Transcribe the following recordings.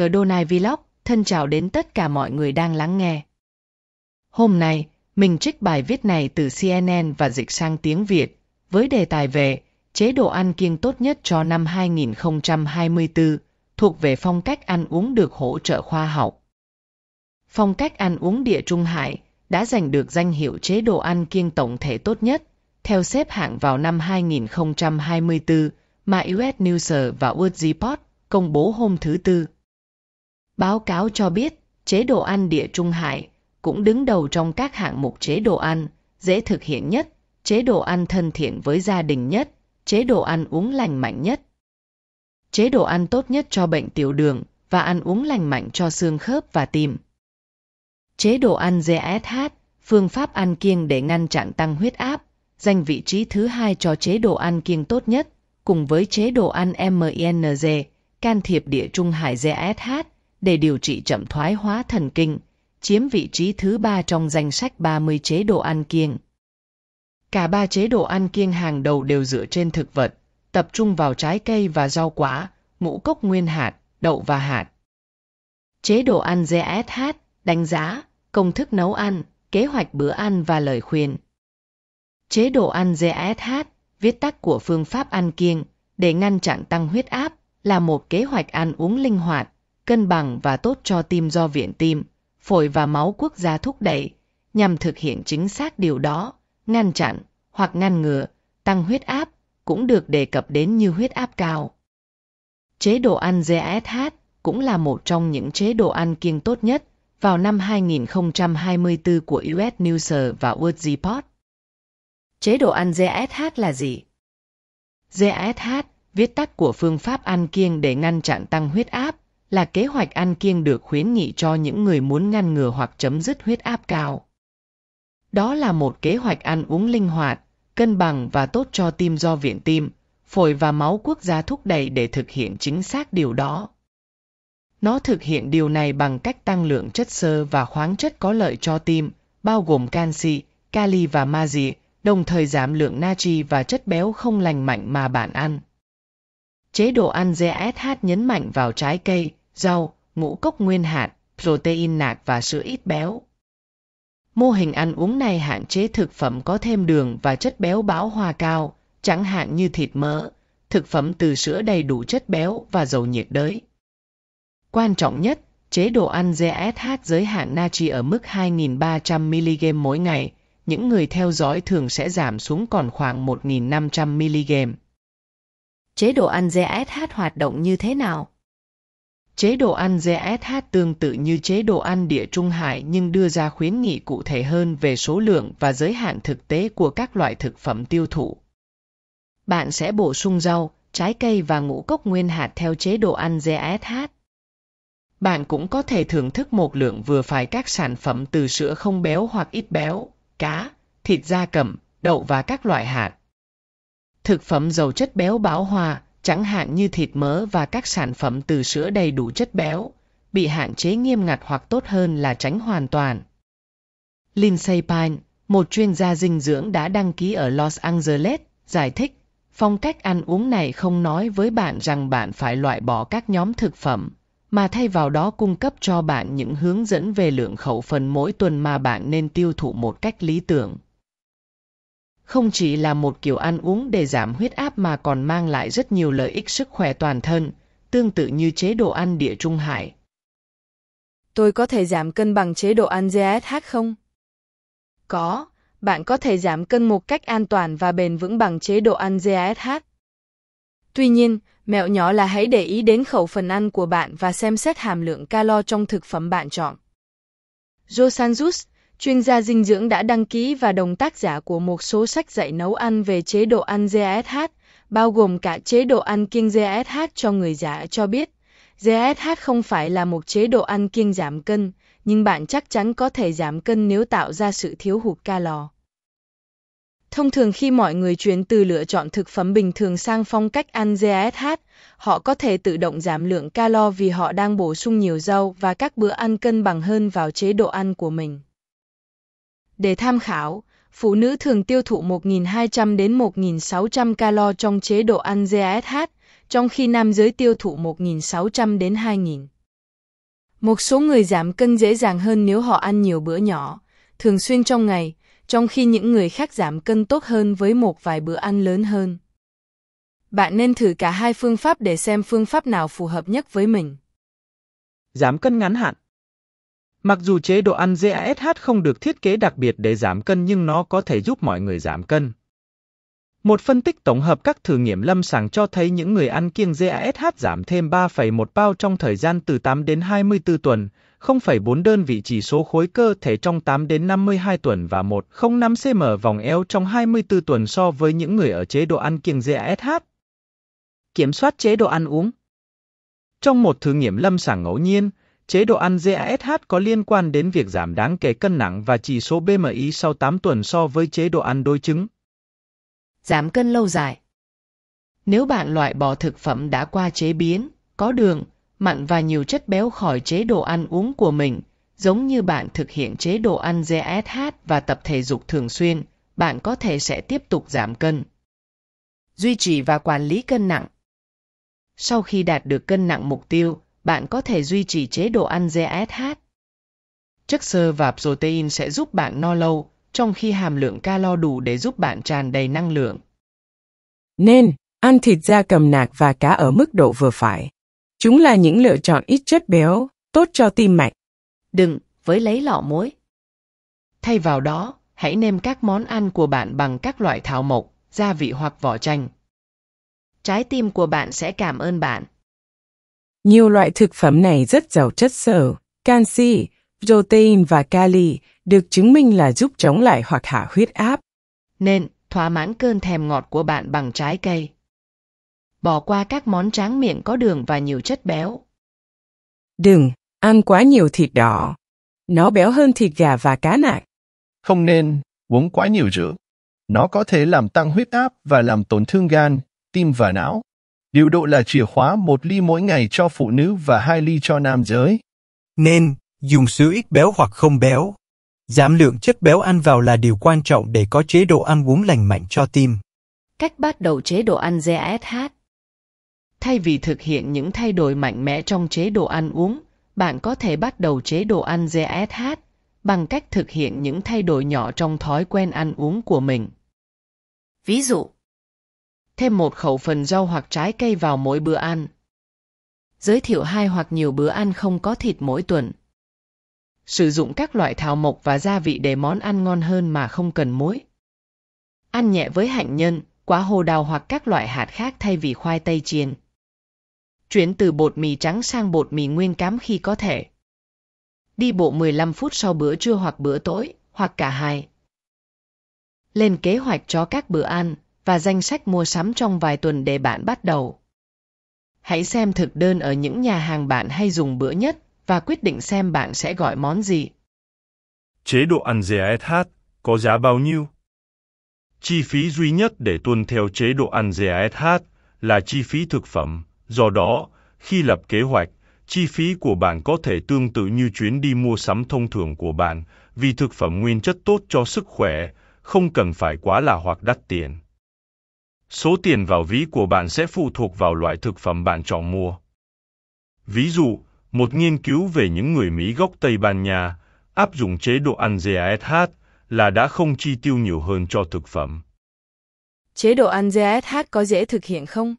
cờ Donai Vlog, thân chào đến tất cả mọi người đang lắng nghe. Hôm nay, mình trích bài viết này từ CNN và dịch sang tiếng Việt, với đề tài về chế độ ăn kiêng tốt nhất cho năm 2024, thuộc về phong cách ăn uống được hỗ trợ khoa học. Phong cách ăn uống địa Trung Hải đã giành được danh hiệu chế độ ăn kiêng tổng thể tốt nhất, theo xếp hạng vào năm 2024 mà US News và World Report công bố hôm thứ Tư. Báo cáo cho biết, chế độ ăn địa Trung Hải cũng đứng đầu trong các hạng mục chế độ ăn, dễ thực hiện nhất, chế độ ăn thân thiện với gia đình nhất, chế độ ăn uống lành mạnh nhất. Chế độ ăn tốt nhất cho bệnh tiểu đường và ăn uống lành mạnh cho xương khớp và tim. Chế độ ăn GSH, phương pháp ăn kiêng để ngăn chặn tăng huyết áp, dành vị trí thứ hai cho chế độ ăn kiêng tốt nhất, cùng với chế độ ăn MING, can thiệp địa trung hải GSH, để điều trị chậm thoái hóa thần kinh, chiếm vị trí thứ ba trong danh sách 30 chế độ ăn kiêng. Cả ba chế độ ăn kiêng hàng đầu đều dựa trên thực vật, tập trung vào trái cây và rau quả, ngũ cốc nguyên hạt, đậu và hạt. Chế độ ăn GSH, đánh giá, công thức nấu ăn, kế hoạch bữa ăn và lời khuyên. Chế độ ăn GSH, viết tắt của phương pháp ăn kiêng, để ngăn chặn tăng huyết áp, là một kế hoạch ăn uống linh hoạt, cân bằng và tốt cho tim do Viện Tim, Phổi và Máu Quốc gia thúc đẩy, nhằm thực hiện chính xác điều đó, ngăn chặn hoặc ngăn ngừa, tăng huyết áp cũng được đề cập đến như huyết áp cao. Chế độ ăn GSH cũng là một trong những chế độ ăn kiêng tốt nhất vào năm 2024 của US News và World Report. Chế độ ăn GSH là gì? GSH, viết tắt của phương pháp ăn kiêng để ngăn chặn tăng huyết áp, là kế hoạch ăn kiêng được khuyến nghị cho những người muốn ngăn ngừa hoặc chấm dứt huyết áp cao. Đó là một kế hoạch ăn uống linh hoạt, cân bằng và tốt cho tim do Viện Tim, Phổi và Máu Quốc gia thúc đẩy để thực hiện chính xác điều đó. Nó thực hiện điều này bằng cách tăng lượng chất xơ và khoáng chất có lợi cho tim, bao gồm canxi, kali và magie, đồng thời giảm lượng natri và chất béo không lành mạnh mà bạn ăn. Chế độ ăn GSH nhấn mạnh vào trái cây, rau, ngũ cốc nguyên hạt, protein nạc và sữa ít béo. Mô hình ăn uống này hạn chế thực phẩm có thêm đường và chất béo bão hòa cao, chẳng hạn như thịt mỡ, thực phẩm từ sữa đầy đủ chất béo và dầu nhiệt đới. Quan trọng nhất, chế độ ăn GSH giới hạn natri ở mức 2.300mg mỗi ngày, những người theo dõi thường sẽ giảm xuống còn khoảng 1.500mg. Chế độ ăn GSH hoạt động như thế nào? Chế độ ăn GSH tương tự như chế độ ăn Địa Trung Hải nhưng đưa ra khuyến nghị cụ thể hơn về số lượng và giới hạn thực tế của các loại thực phẩm tiêu thụ. Bạn sẽ bổ sung rau, trái cây và ngũ cốc nguyên hạt theo chế độ ăn GSH. Bạn cũng có thể thưởng thức một lượng vừa phải các sản phẩm từ sữa không béo hoặc ít béo, cá, thịt gia cầm, đậu và các loại hạt. Thực phẩm giàu chất béo bão hòa, chẳng hạn như thịt mỡ và các sản phẩm từ sữa đầy đủ chất béo, bị hạn chế nghiêm ngặt hoặc tốt hơn là tránh hoàn toàn. Lindsay Pine, một chuyên gia dinh dưỡng đã đăng ký ở Los Angeles, giải thích, phong cách ăn uống này không nói với bạn rằng bạn phải loại bỏ các nhóm thực phẩm, mà thay vào đó cung cấp cho bạn những hướng dẫn về lượng khẩu phần mỗi tuần mà bạn nên tiêu thụ một cách lý tưởng không chỉ là một kiểu ăn uống để giảm huyết áp mà còn mang lại rất nhiều lợi ích sức khỏe toàn thân, tương tự như chế độ ăn địa trung hải. Tôi có thể giảm cân bằng chế độ ăn GSH không? Có, bạn có thể giảm cân một cách an toàn và bền vững bằng chế độ ăn GSH. Tuy nhiên, mẹo nhỏ là hãy để ý đến khẩu phần ăn của bạn và xem xét hàm lượng calo trong thực phẩm bạn chọn. Josan chuyên gia dinh dưỡng đã đăng ký và đồng tác giả của một số sách dạy nấu ăn về chế độ ăn GSH, bao gồm cả chế độ ăn kiêng GSH cho người già cho biết. GSH không phải là một chế độ ăn kiêng giảm cân, nhưng bạn chắc chắn có thể giảm cân nếu tạo ra sự thiếu hụt calo. Thông thường khi mọi người chuyển từ lựa chọn thực phẩm bình thường sang phong cách ăn GSH, họ có thể tự động giảm lượng calo vì họ đang bổ sung nhiều rau và các bữa ăn cân bằng hơn vào chế độ ăn của mình. Để tham khảo, phụ nữ thường tiêu thụ 1.200 đến 1.600 calo trong chế độ ăn GASH, trong khi nam giới tiêu thụ 1.600 đến 2.000. Một số người giảm cân dễ dàng hơn nếu họ ăn nhiều bữa nhỏ, thường xuyên trong ngày, trong khi những người khác giảm cân tốt hơn với một vài bữa ăn lớn hơn. Bạn nên thử cả hai phương pháp để xem phương pháp nào phù hợp nhất với mình. Giảm cân ngắn hạn Mặc dù chế độ ăn GASH không được thiết kế đặc biệt để giảm cân nhưng nó có thể giúp mọi người giảm cân. Một phân tích tổng hợp các thử nghiệm lâm sàng cho thấy những người ăn kiêng GASH giảm thêm 3,1 bao trong thời gian từ 8 đến 24 tuần, 0,4 đơn vị chỉ số khối cơ thể trong 8 đến 52 tuần và 1,05 cm vòng eo trong 24 tuần so với những người ở chế độ ăn kiêng GASH. Kiểm soát chế độ ăn uống Trong một thử nghiệm lâm sàng ngẫu nhiên, Chế độ ăn GASH có liên quan đến việc giảm đáng kể cân nặng và chỉ số BMI sau 8 tuần so với chế độ ăn đối chứng. Giảm cân lâu dài Nếu bạn loại bỏ thực phẩm đã qua chế biến, có đường, mặn và nhiều chất béo khỏi chế độ ăn uống của mình, giống như bạn thực hiện chế độ ăn GSH và tập thể dục thường xuyên, bạn có thể sẽ tiếp tục giảm cân. Duy trì và quản lý cân nặng Sau khi đạt được cân nặng mục tiêu, bạn có thể duy trì chế độ ăn GSH. Chất xơ và protein sẽ giúp bạn no lâu, trong khi hàm lượng calo đủ để giúp bạn tràn đầy năng lượng. Nên, ăn thịt da cầm nạc và cá ở mức độ vừa phải. Chúng là những lựa chọn ít chất béo, tốt cho tim mạch. Đừng với lấy lọ muối. Thay vào đó, hãy nêm các món ăn của bạn bằng các loại thảo mộc, gia vị hoặc vỏ chanh. Trái tim của bạn sẽ cảm ơn bạn. Nhiều loại thực phẩm này rất giàu chất xơ, canxi, protein và kali được chứng minh là giúp chống lại hoặc hạ huyết áp. Nên, thỏa mãn cơn thèm ngọt của bạn bằng trái cây. Bỏ qua các món tráng miệng có đường và nhiều chất béo. Đừng ăn quá nhiều thịt đỏ. Nó béo hơn thịt gà và cá nạc. Không nên uống quá nhiều rượu. Nó có thể làm tăng huyết áp và làm tổn thương gan, tim và não. Điều độ là chìa khóa một ly mỗi ngày cho phụ nữ và hai ly cho nam giới. Nên, dùng sữa ít béo hoặc không béo. Giảm lượng chất béo ăn vào là điều quan trọng để có chế độ ăn uống lành mạnh cho tim. Cách bắt đầu chế độ ăn GASH Thay vì thực hiện những thay đổi mạnh mẽ trong chế độ ăn uống, bạn có thể bắt đầu chế độ ăn GSH bằng cách thực hiện những thay đổi nhỏ trong thói quen ăn uống của mình. Ví dụ, thêm một khẩu phần rau hoặc trái cây vào mỗi bữa ăn. Giới thiệu hai hoặc nhiều bữa ăn không có thịt mỗi tuần. Sử dụng các loại thảo mộc và gia vị để món ăn ngon hơn mà không cần muối. Ăn nhẹ với hạnh nhân, quả hồ đào hoặc các loại hạt khác thay vì khoai tây chiên. Chuyển từ bột mì trắng sang bột mì nguyên cám khi có thể. Đi bộ 15 phút sau bữa trưa hoặc bữa tối, hoặc cả hai. Lên kế hoạch cho các bữa ăn, và danh sách mua sắm trong vài tuần để bạn bắt đầu. Hãy xem thực đơn ở những nhà hàng bạn hay dùng bữa nhất và quyết định xem bạn sẽ gọi món gì. Chế độ ăn GASH có giá bao nhiêu? Chi phí duy nhất để tuân theo chế độ ăn GASH là chi phí thực phẩm, do đó, khi lập kế hoạch, chi phí của bạn có thể tương tự như chuyến đi mua sắm thông thường của bạn, vì thực phẩm nguyên chất tốt cho sức khỏe, không cần phải quá là hoặc đắt tiền. Số tiền vào ví của bạn sẽ phụ thuộc vào loại thực phẩm bạn chọn mua. Ví dụ, một nghiên cứu về những người Mỹ gốc Tây Ban Nha áp dụng chế độ ăn GASH là đã không chi tiêu nhiều hơn cho thực phẩm. Chế độ ăn GASH có dễ thực hiện không?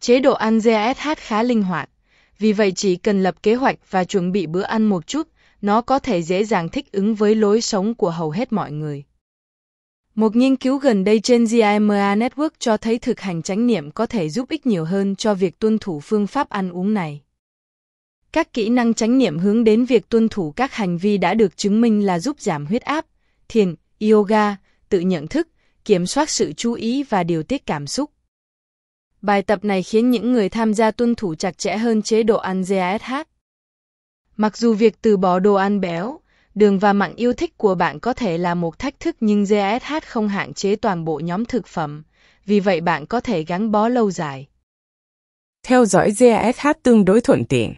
Chế độ ăn GASH khá linh hoạt, vì vậy chỉ cần lập kế hoạch và chuẩn bị bữa ăn một chút, nó có thể dễ dàng thích ứng với lối sống của hầu hết mọi người. Một nghiên cứu gần đây trên GIMA Network cho thấy thực hành chánh niệm có thể giúp ích nhiều hơn cho việc tuân thủ phương pháp ăn uống này. Các kỹ năng chánh niệm hướng đến việc tuân thủ các hành vi đã được chứng minh là giúp giảm huyết áp, thiền, yoga, tự nhận thức, kiểm soát sự chú ý và điều tiết cảm xúc. Bài tập này khiến những người tham gia tuân thủ chặt chẽ hơn chế độ ăn GASH. Mặc dù việc từ bỏ đồ ăn béo, đường và mặn yêu thích của bạn có thể là một thách thức nhưng GSH không hạn chế toàn bộ nhóm thực phẩm, vì vậy bạn có thể gắn bó lâu dài. Theo dõi GSH tương đối thuận tiện.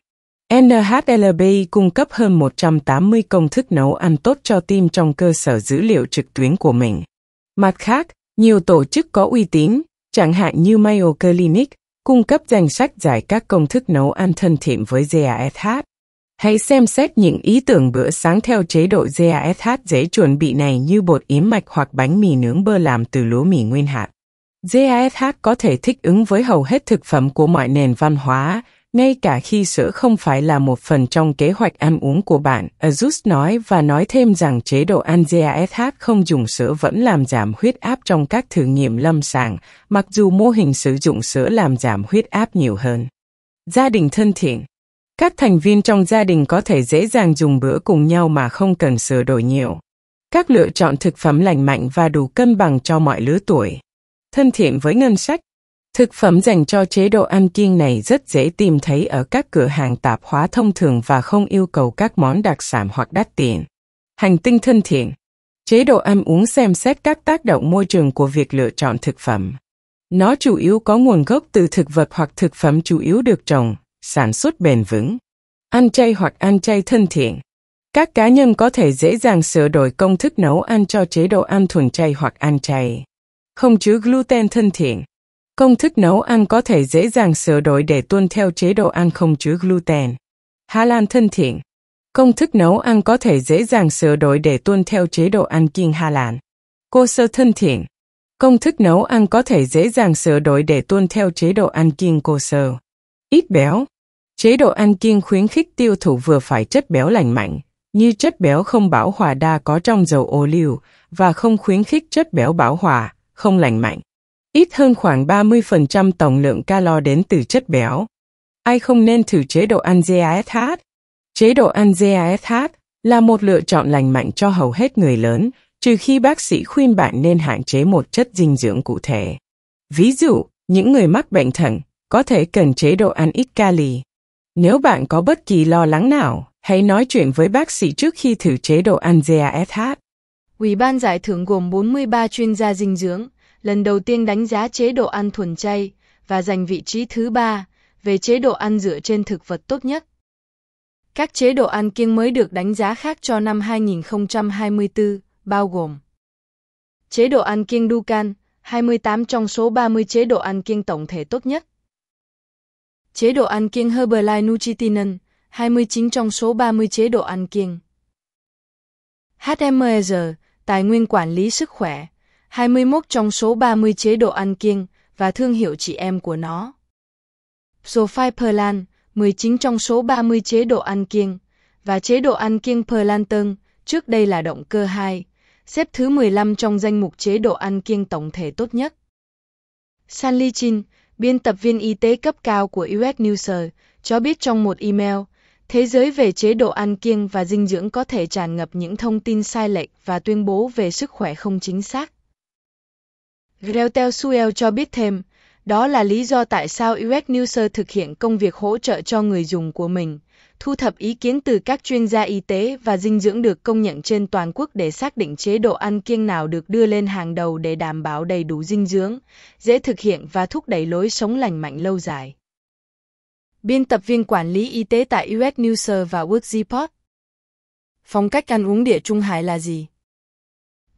NHLB cung cấp hơn 180 công thức nấu ăn tốt cho team trong cơ sở dữ liệu trực tuyến của mình. Mặt khác, nhiều tổ chức có uy tín, chẳng hạn như Mayo Clinic, cung cấp danh sách giải các công thức nấu ăn thân thiện với GSH. Hãy xem xét những ý tưởng bữa sáng theo chế độ GASH dễ chuẩn bị này như bột yếm mạch hoặc bánh mì nướng bơ làm từ lúa mì nguyên hạt. GASH có thể thích ứng với hầu hết thực phẩm của mọi nền văn hóa, ngay cả khi sữa không phải là một phần trong kế hoạch ăn uống của bạn. Azus nói và nói thêm rằng chế độ ăn GASH không dùng sữa vẫn làm giảm huyết áp trong các thử nghiệm lâm sàng, mặc dù mô hình sử dụng sữa làm giảm huyết áp nhiều hơn. Gia đình thân thiện các thành viên trong gia đình có thể dễ dàng dùng bữa cùng nhau mà không cần sửa đổi nhiều. Các lựa chọn thực phẩm lành mạnh và đủ cân bằng cho mọi lứa tuổi. Thân thiện với ngân sách. Thực phẩm dành cho chế độ ăn kiêng này rất dễ tìm thấy ở các cửa hàng tạp hóa thông thường và không yêu cầu các món đặc sản hoặc đắt tiền. Hành tinh thân thiện. Chế độ ăn uống xem xét các tác động môi trường của việc lựa chọn thực phẩm. Nó chủ yếu có nguồn gốc từ thực vật hoặc thực phẩm chủ yếu được trồng, sản xuất bền vững, ăn chay hoặc ăn chay thân thiện. Các cá nhân có thể dễ dàng sửa đổi công thức nấu ăn cho chế độ ăn thuần chay hoặc ăn chay. Không chứa gluten thân thiện. Công thức nấu ăn có thể dễ dàng sửa đổi để tuân theo chế độ ăn không chứa gluten. Hà Lan thân thiện. Công thức nấu ăn có thể dễ dàng sửa đổi để tuân theo chế độ ăn kiêng Hà Lan. Cô sơ thân thiện. Công thức nấu ăn có thể dễ dàng sửa đổi để tuân theo chế độ ăn kiêng cô sơ. Ít béo. Chế độ ăn kiêng khuyến khích tiêu thụ vừa phải chất béo lành mạnh, như chất béo không bão hòa đa có trong dầu ô liu và không khuyến khích chất béo bão hòa, không lành mạnh. Ít hơn khoảng 30% tổng lượng calo đến từ chất béo. Ai không nên thử chế độ ăn GASH? Chế độ ăn GASH là một lựa chọn lành mạnh cho hầu hết người lớn, trừ khi bác sĩ khuyên bạn nên hạn chế một chất dinh dưỡng cụ thể. Ví dụ, những người mắc bệnh thận có thể cần chế độ ăn ít kali. Nếu bạn có bất kỳ lo lắng nào, hãy nói chuyện với bác sĩ trước khi thử chế độ ăn GASH. Ủy ban giải thưởng gồm 43 chuyên gia dinh dưỡng, lần đầu tiên đánh giá chế độ ăn thuần chay và giành vị trí thứ ba về chế độ ăn dựa trên thực vật tốt nhất. Các chế độ ăn kiêng mới được đánh giá khác cho năm 2024, bao gồm Chế độ ăn kiêng Dukan, 28 trong số 30 chế độ ăn kiêng tổng thể tốt nhất chế độ ăn kiêng Herbalife Nutritinen, 29 trong số 30 chế độ ăn kiêng. HMR, tài nguyên quản lý sức khỏe, 21 trong số 30 chế độ ăn kiêng và thương hiệu chị em của nó. Sophie Perlan, 19 trong số 30 chế độ ăn kiêng và chế độ ăn kiêng Perlanton, trước đây là động cơ 2, xếp thứ 15 trong danh mục chế độ ăn kiêng tổng thể tốt nhất. Sanlichin, biên tập viên y tế cấp cao của US News, cho biết trong một email, thế giới về chế độ ăn kiêng và dinh dưỡng có thể tràn ngập những thông tin sai lệch và tuyên bố về sức khỏe không chính xác. Greutel Suel cho biết thêm, đó là lý do tại sao US News thực hiện công việc hỗ trợ cho người dùng của mình thu thập ý kiến từ các chuyên gia y tế và dinh dưỡng được công nhận trên toàn quốc để xác định chế độ ăn kiêng nào được đưa lên hàng đầu để đảm bảo đầy đủ dinh dưỡng, dễ thực hiện và thúc đẩy lối sống lành mạnh lâu dài. Biên tập viên quản lý y tế tại US News và World Report. Phong cách ăn uống địa Trung Hải là gì?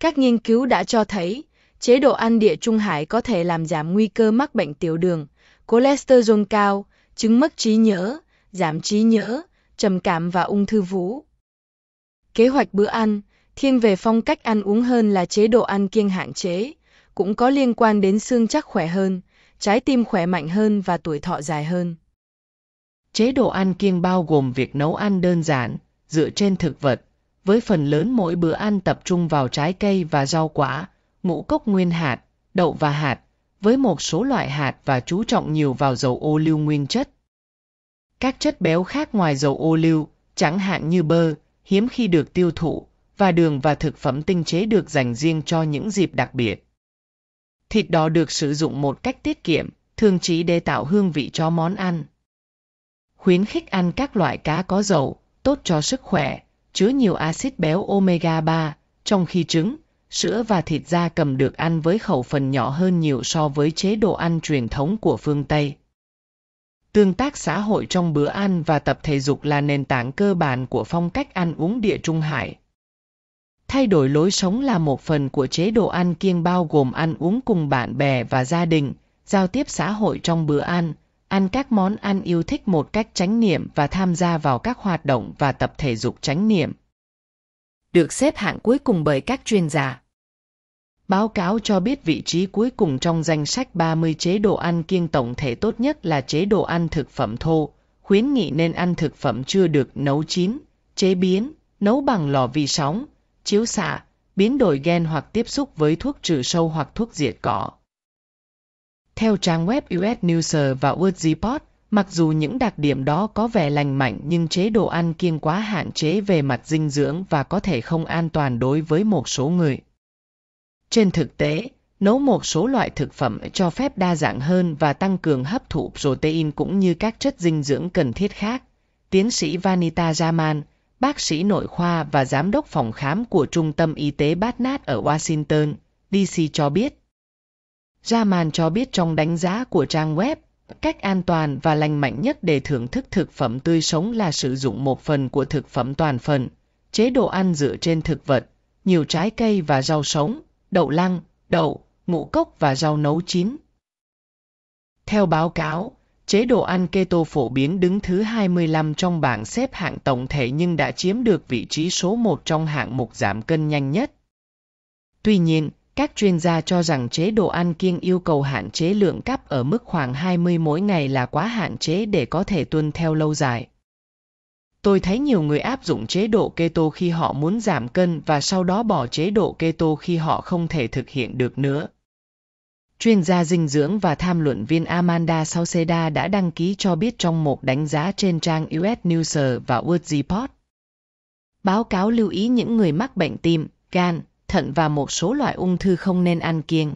Các nghiên cứu đã cho thấy, chế độ ăn địa Trung Hải có thể làm giảm nguy cơ mắc bệnh tiểu đường, cholesterol cao, chứng mất trí nhớ, giảm trí nhớ, trầm cảm và ung thư vú. Kế hoạch bữa ăn thiên về phong cách ăn uống hơn là chế độ ăn kiêng hạn chế, cũng có liên quan đến xương chắc khỏe hơn, trái tim khỏe mạnh hơn và tuổi thọ dài hơn. Chế độ ăn kiêng bao gồm việc nấu ăn đơn giản, dựa trên thực vật, với phần lớn mỗi bữa ăn tập trung vào trái cây và rau quả, ngũ cốc nguyên hạt, đậu và hạt, với một số loại hạt và chú trọng nhiều vào dầu ô liu nguyên chất. Các chất béo khác ngoài dầu ô liu, chẳng hạn như bơ, hiếm khi được tiêu thụ, và đường và thực phẩm tinh chế được dành riêng cho những dịp đặc biệt. Thịt đỏ được sử dụng một cách tiết kiệm, thường chỉ để tạo hương vị cho món ăn. Khuyến khích ăn các loại cá có dầu, tốt cho sức khỏe, chứa nhiều axit béo omega 3, trong khi trứng, sữa và thịt da cầm được ăn với khẩu phần nhỏ hơn nhiều so với chế độ ăn truyền thống của phương Tây. Tương tác xã hội trong bữa ăn và tập thể dục là nền tảng cơ bản của phong cách ăn uống địa trung hải. Thay đổi lối sống là một phần của chế độ ăn kiêng bao gồm ăn uống cùng bạn bè và gia đình, giao tiếp xã hội trong bữa ăn, ăn các món ăn yêu thích một cách tránh niệm và tham gia vào các hoạt động và tập thể dục tránh niệm. Được xếp hạng cuối cùng bởi các chuyên gia. Báo cáo cho biết vị trí cuối cùng trong danh sách 30 chế độ ăn kiêng tổng thể tốt nhất là chế độ ăn thực phẩm thô, khuyến nghị nên ăn thực phẩm chưa được nấu chín, chế biến, nấu bằng lò vi sóng, chiếu xạ, biến đổi gen hoặc tiếp xúc với thuốc trừ sâu hoặc thuốc diệt cỏ. Theo trang web US News và World Report, mặc dù những đặc điểm đó có vẻ lành mạnh nhưng chế độ ăn kiêng quá hạn chế về mặt dinh dưỡng và có thể không an toàn đối với một số người. Trên thực tế, nấu một số loại thực phẩm cho phép đa dạng hơn và tăng cường hấp thụ protein cũng như các chất dinh dưỡng cần thiết khác. Tiến sĩ Vanita Jaman, bác sĩ nội khoa và giám đốc phòng khám của Trung tâm Y tế Bát Nát ở Washington, DC cho biết. Jaman cho biết trong đánh giá của trang web, cách an toàn và lành mạnh nhất để thưởng thức thực phẩm tươi sống là sử dụng một phần của thực phẩm toàn phần, chế độ ăn dựa trên thực vật, nhiều trái cây và rau sống, đậu lăng, đậu, ngũ cốc và rau nấu chín. Theo báo cáo, chế độ ăn keto phổ biến đứng thứ 25 trong bảng xếp hạng tổng thể nhưng đã chiếm được vị trí số 1 trong hạng mục giảm cân nhanh nhất. Tuy nhiên, các chuyên gia cho rằng chế độ ăn kiêng yêu cầu hạn chế lượng cáp ở mức khoảng 20 mỗi ngày là quá hạn chế để có thể tuân theo lâu dài. Tôi thấy nhiều người áp dụng chế độ keto khi họ muốn giảm cân và sau đó bỏ chế độ keto khi họ không thể thực hiện được nữa. Chuyên gia dinh dưỡng và tham luận viên Amanda Sauceda đã đăng ký cho biết trong một đánh giá trên trang US News và World Report. Báo cáo lưu ý những người mắc bệnh tim, gan, thận và một số loại ung thư không nên ăn kiêng.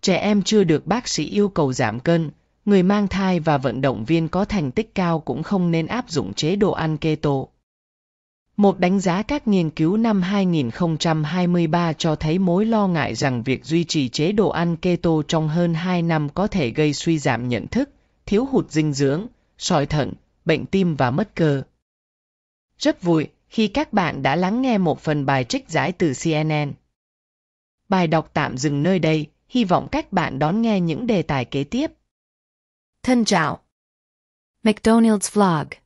Trẻ em chưa được bác sĩ yêu cầu giảm cân, người mang thai và vận động viên có thành tích cao cũng không nên áp dụng chế độ ăn keto. Một đánh giá các nghiên cứu năm 2023 cho thấy mối lo ngại rằng việc duy trì chế độ ăn keto trong hơn 2 năm có thể gây suy giảm nhận thức, thiếu hụt dinh dưỡng, sỏi thận, bệnh tim và mất cơ. Rất vui khi các bạn đã lắng nghe một phần bài trích giải từ CNN. Bài đọc tạm dừng nơi đây, hy vọng các bạn đón nghe những đề tài kế tiếp. Thân chào. McDonald's vlog.